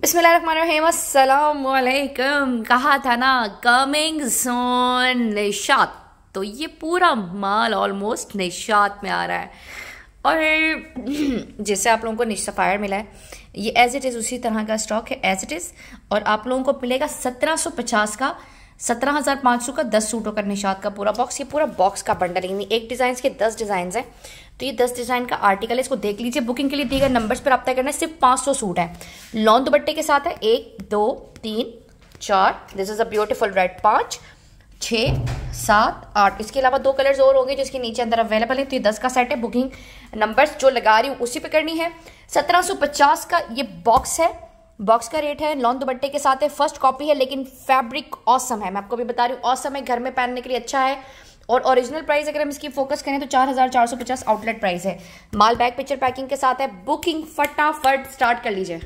बिस्मिल्लाम कहा था ना कमिंग सोन निशात तो ये पूरा माल ऑलमोस्ट निशात में आ रहा है और जैसे आप लोगों को निशाफायर मिला है ये एज इट इज़ उसी तरह का स्टॉक है एज इट इज़ और आप लोगों को मिलेगा सत्रह सौ पचास का सत्रह हज़ार सौ का दस सूटों का निषाद का पूरा बॉक्स ये पूरा बॉक्स का बंडल यानी एक डिज़ाइन के दस डिज़ाइन है तो ये दस डिज़ाइन का आर्टिकल है इसको देख लीजिए बुकिंग के लिए दिए गए नंबर्स पर रब्ता करना है सिर्फ पांच सौ सूट है लॉन्ग दुपट्टे के साथ है एक दो तीन चार this is a beautiful red पाँच छः सात आठ इसके अलावा दो कलर्स और होंगे जिसके नीचे अंदर अवेलेबल हैं तो ये दस का सेट है बुकिंग नंबर्स जो लगा रही हूँ उसी पे करनी है सत्रह सौ पचास का ये बॉक्स है बॉक्स का रेट है लॉन दुपट्टे के साथ है फर्स्ट कॉपी है लेकिन फैब्रिक ऑसम है मैं आपको भी बता रही हूँ ऑसम है घर में पहनने के लिए अच्छा है और ओरिजिनल प्राइस अगर हम इसकी फोकस करें तो 4450 आउटलेट प्राइस है माल बैग पिक्चर पैकिंग के साथ है बुकिंग फटाफट स्टार्ट कर लीजिए